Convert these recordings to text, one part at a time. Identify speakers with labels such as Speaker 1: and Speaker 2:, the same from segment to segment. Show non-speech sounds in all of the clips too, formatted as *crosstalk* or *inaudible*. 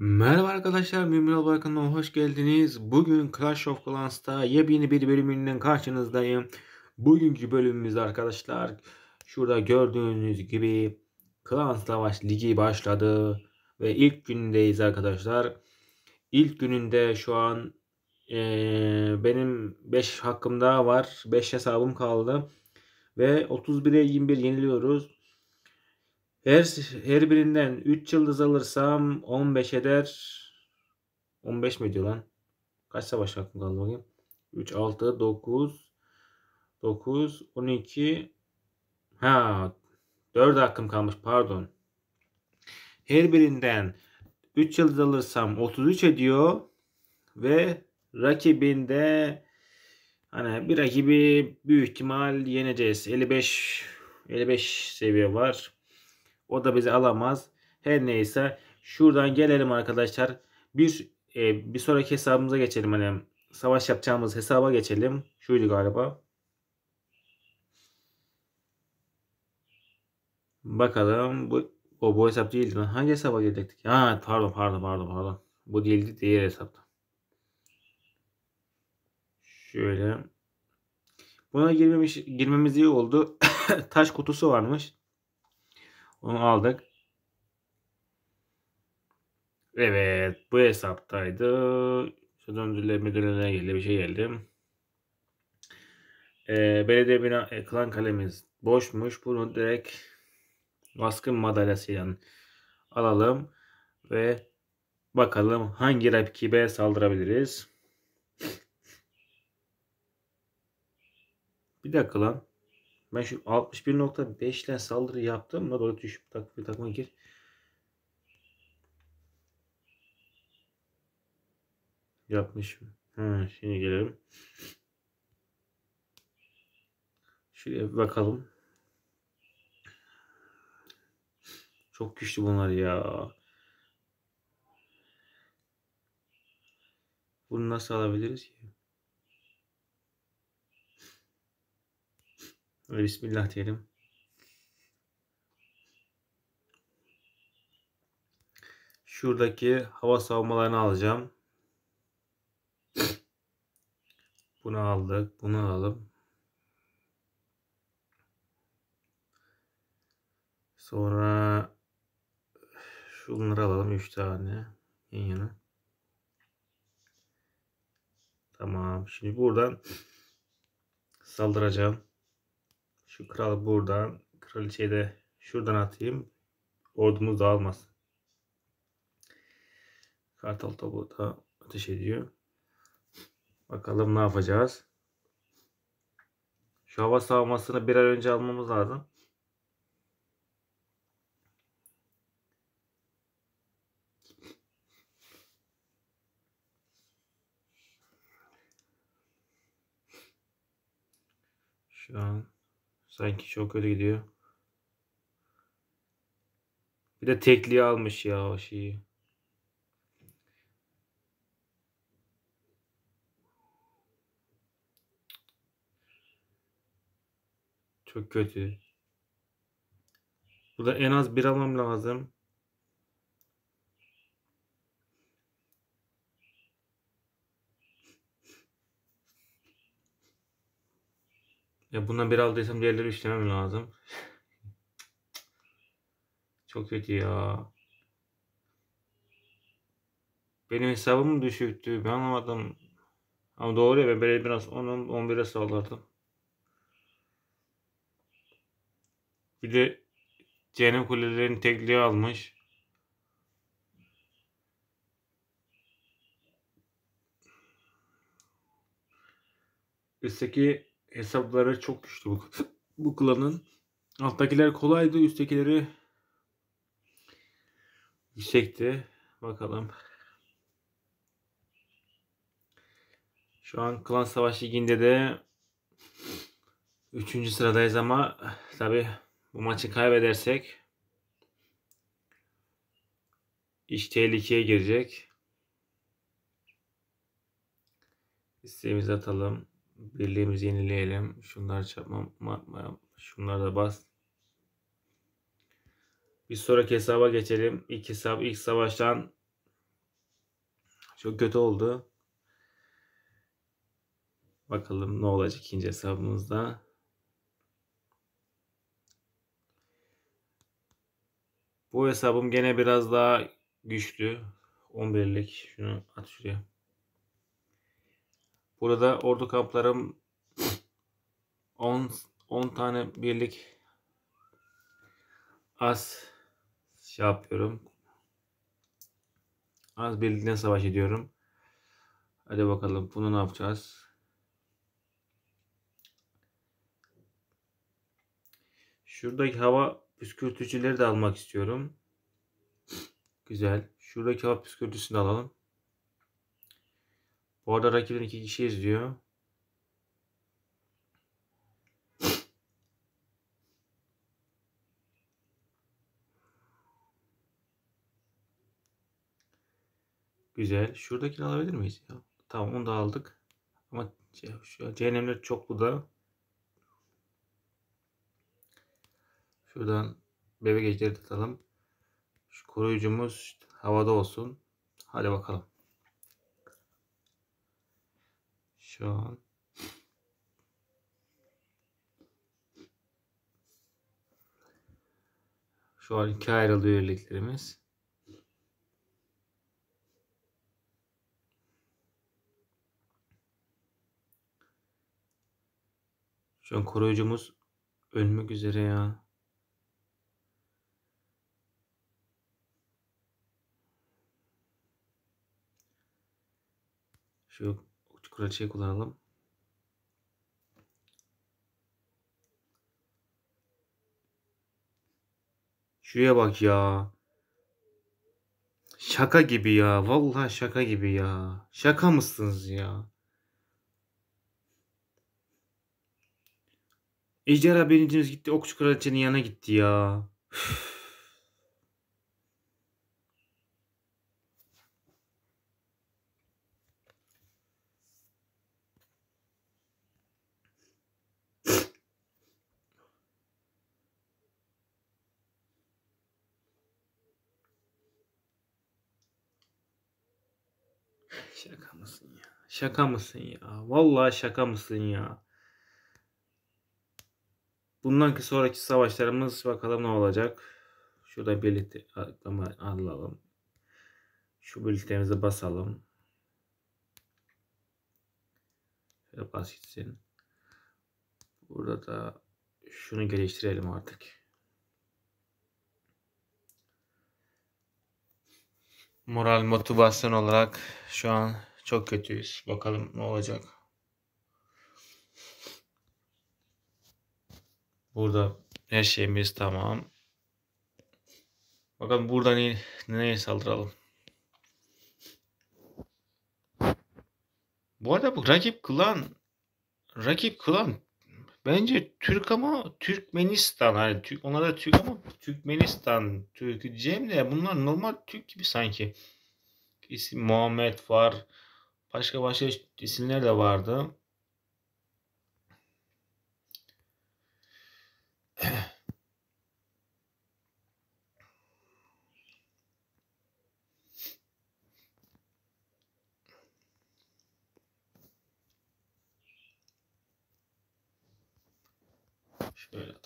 Speaker 1: Merhaba arkadaşlar, Mümin Albaykan'dan hoş geldiniz. Bugün Clash of Clans'ta yepyeni bir bölümünden karşınızdayım. Bugünkü bölümümüz arkadaşlar, şurada gördüğünüz gibi Clans Savaş Ligi başladı. Ve ilk gündeyiz arkadaşlar. İlk gününde şu an e, benim 5 hakkım daha var. 5 hesabım kaldı. Ve 31'e 21 yeniliyoruz. Her, her birinden 3 yıldız alırsam 15 eder. 15 mi diyor lan? Kaç savaş hakkım kaldı bakayım. 3, 6, 9, 9, 12. Ha 4 hakkım kalmış pardon. Her birinden 3 yıldız alırsam 33 ediyor. Ve rakibinde hani bir rakibi büyük ihtimal yeneceğiz. 55 55 seviye var. O da bizi alamaz. Her neyse şuradan gelelim arkadaşlar. Bir e, bir sonraki hesabımıza geçelim. Hani savaş yapacağımız hesaba geçelim. Şuydu galiba. Bakalım bu o bu hesap değildi. Hangi hesaba girdik? Ha pardon pardon pardon pardon. Bu değildi diğer hesapta. Şöyle. Buna girmemiş girmemiz iyi oldu. *coughs* Taş kutusu varmış. Onu aldık. Evet bu hesaptaydı. Şu döndürüle müdürlüğüne geldi bir şey geldi. Ee, belediye bina e, klan kalemiz boşmuş. Bunu direkt baskın madalyasıyla alalım ve bakalım hangi rakibe saldırabiliriz. Bir dakika lan. Ben şu 61.5 ile saldırı yaptım. Buna doğru düşüp tak, bir takma gir. Yapmış mı? Ha, şimdi gelelim. Şuraya bakalım. Çok güçlü bunlar ya. Bunu nasıl alabiliriz ki? Bismillah diyelim. Şuradaki hava savunmalarını alacağım. Bunu aldık. Bunu alalım. Sonra şunları alalım. 3 tane yan yana. Tamam. Şimdi buradan saldıracağım. Şu kral buradan. Kraliçeyi de şuradan atayım. Ordumuz dağılmaz. Kartal topu da ateş ediyor. Bakalım ne yapacağız. Şu hava savunmasını bir an önce almamız lazım. Şu an Sanki çok öyle gidiyor. Bir de tekliği almış ya o şeyi. Çok kötü. Burada en az bir almam lazım. Ya bundan biri aldıysam diğerleri işlemem lazım. Çok kötü ya. Benim hesabım düşüktü. Ben anlamadım. Ama doğru ya ben böyle biraz 10'un 11'e sağlardım. Bir de cehennem kulelerini tekliğe almış. Üstteki hesapları çok güçlü bu, bu klanın. Alttakiler kolaydı, üsttekileri yüksekti. Bakalım. Şu an klan savaş liginde de 3. sıradayız ama tabi bu maçı kaybedersek iş tehlikeye girecek. İsteğimizi atalım. Birliğimizi yenileyelim. Şunları çarpma, şunlar da bas. Bir sonraki hesaba geçelim. İlk hesap ilk savaştan çok kötü oldu. Bakalım ne olacak ikinci hesabımızda. Bu hesabım gene biraz daha güçlü. 11'lik şunu at şuraya. Burada ordu kamplarım 10 10 tane birlik az şey yapıyorum. Az birlikle savaş ediyorum. Hadi bakalım bunu ne yapacağız? Şuradaki hava püskürtücüleri de almak istiyorum. Güzel. Şuradaki hava püskürtüsünü alalım. Bu arada rakibin iki kişi izliyor. Güzel. Şuradakini alabilir miyiz? Ya? Tamam onu da aldık. Ama cehennemler çoklu da. Şuradan bebek ejderi tutalım. Şu koruyucumuz havada olsun. Hadi bakalım. şu an. Şu an iki ayrıldı üyeliklerimiz. Şu an koruyucumuz ölmek üzere ya. Şu Kraliçeyi kullanalım. Şuraya bak ya. Şaka gibi ya. Vallahi şaka gibi ya. Şaka mısınız ya? Ejderha birincimiz gitti. Okçu kraliçenin yanına gitti ya. Üf. Şaka mısın ya? Şaka mısın ya? Vallahi şaka mısın ya? Bundan sonraki savaşlarımız bakalım ne olacak. Şurada birlikte ama alalım. Şu birliktemizi basalım. Şöyle bas gitsin. Burada da şunu geliştirelim artık. Moral, motivasyon olarak şu an çok kötüyüz. Bakalım ne olacak. Burada her şeyimiz tamam. Bakalım buradan ne, neye saldıralım. Bu arada bu rakip klan rakip klan Bence Türk ama Türkmenistan hani Türk onlar Türk ama Türkmenistan Türk'ü diyeceğim de bunlar normal Türk gibi sanki. İsim Muhammed var. Başka başka isimler de vardı.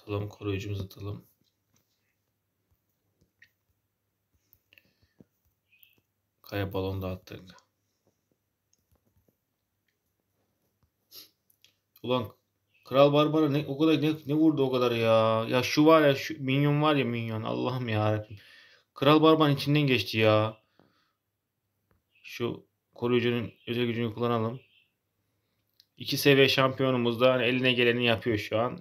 Speaker 1: atalım. Koruyucumuzu atalım. Kaya balonu da attık. Ulan Kral Barbara ne o kadar ne, ne vurdu o kadar ya. Ya şu var ya şu minyon var ya minyon. Allah'ım ya. Kral Barbara'nın içinden geçti ya. Şu koruyucunun özel gücünü kullanalım. İki seviye şampiyonumuz da hani eline geleni yapıyor şu an.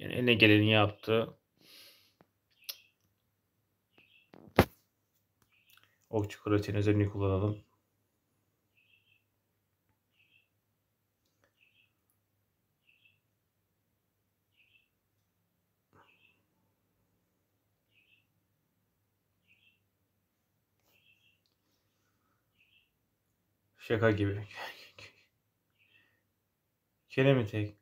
Speaker 1: Yani eline geleni yaptı. Okçu Kroati'nin özelliğini kullanalım. Şaka gibi. *laughs* Kelime tek.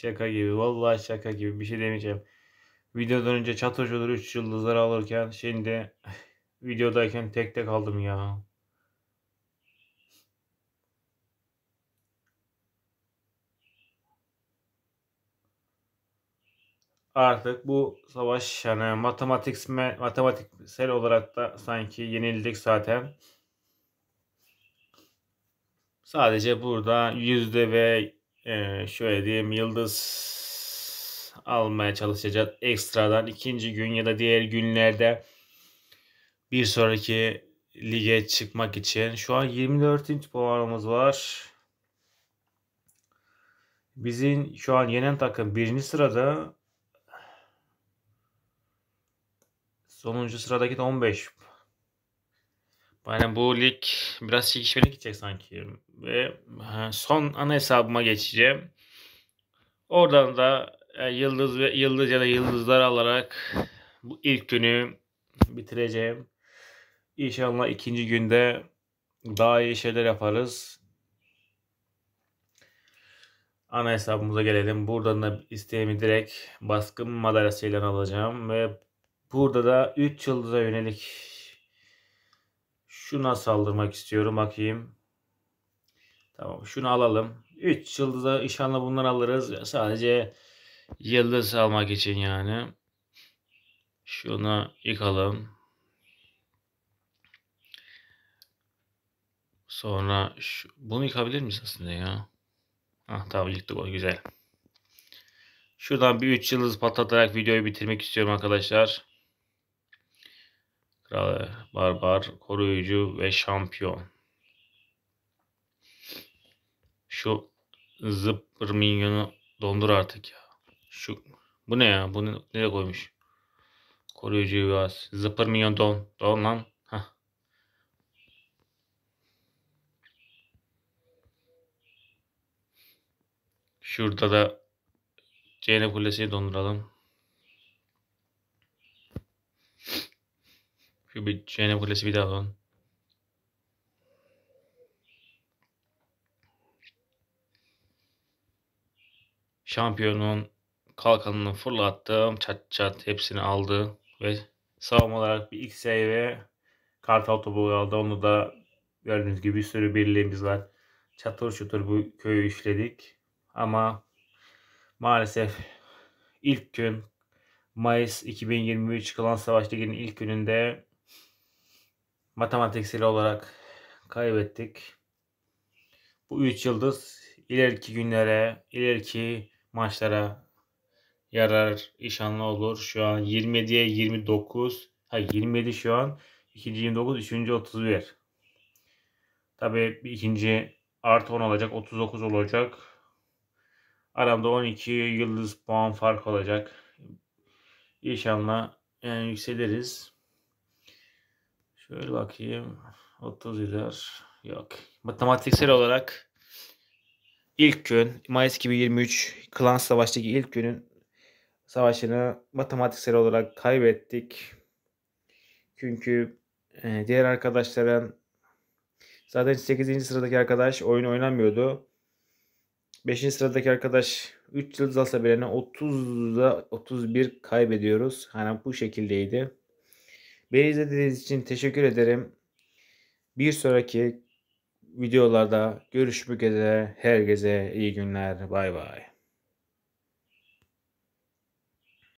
Speaker 1: Şaka gibi. Vallahi şaka gibi. Bir şey demeyeceğim. Videodan önce çatoşudur 3 yıldızları alırken şimdi *laughs* videodayken tek tek aldım ya. artık bu savaş yani matematik matematiksel olarak da sanki yenildik zaten. Sadece burada yüzde ve e, şöyle diyeyim yıldız almaya çalışacağız ekstradan ikinci gün ya da diğer günlerde bir sonraki lige çıkmak için. Şu an 24. puanımız var. Bizim şu an yenen takım birinci sırada. Sonuncu sıradaki de 15 yani bu lig biraz çekişmeli gidecek sanki. Ve son ana hesabıma geçeceğim. Oradan da e, yıldız ve yıldız ya da yıldızlar alarak bu ilk günü bitireceğim. İnşallah ikinci günde daha iyi şeyler yaparız. Ana hesabımıza gelelim. Buradan da isteğimi direkt baskın madalyasıyla alacağım ve burada da 3 yıldıza yönelik Şuna saldırmak istiyorum bakayım. Tamam şunu alalım. 3 yıldızı inşallah bunları alırız. Sadece yıldız almak için yani. Şunu yıkalım. Sonra şu, bunu yıkabilir miyiz aslında ya? Ah tamam yıktık o güzel. Şuradan bir 3 yıldız patlatarak videoyu bitirmek istiyorum arkadaşlar barbar, koruyucu ve şampiyon. Şu zıpır minyonu dondur artık ya. Şu bu ne ya? Bunu nereye koymuş? Koruyucu ve zıpır minyon don. Don lan. Şurada da Ceyne Kulesi'yi donduralım. Şu bir cehennem kulesi bir daha Şampiyonun kalkanını fırlattım. Çat çat hepsini aldı. Ve savunma olarak bir XA ve kartal topu aldı. Onu da gördüğünüz gibi bir sürü birliğimiz var. Çatır çutur bu köyü işledik. Ama maalesef ilk gün Mayıs 2023 çıkılan savaş liginin ilk gününde matematiksel olarak kaybettik. Bu 3 yıldız ileriki günlere, ileriki maçlara yarar inşallah olur. Şu an 27'ye 29. Hayır 27 şu an. 2. 29, 3. 31. Tabii ikinci artı 10 olacak. 39 olacak. Aramda 12 yıldız puan fark olacak. İnşallah yani e, yükseliriz. Şöyle bakayım. 30 iler. Yok. Matematiksel olarak ilk gün Mayıs 2023 Klan Savaş'taki ilk günün savaşını matematiksel olarak kaybettik. Çünkü e, diğer arkadaşların zaten 8. sıradaki arkadaş oyun oynamıyordu. 5. sıradaki arkadaş 3 yıldız alsa bile 30'da 31 kaybediyoruz. Hani bu şekildeydi. Beni izlediğiniz için teşekkür ederim. Bir sonraki videolarda görüşmek üzere. Herkese iyi günler. Bay bay.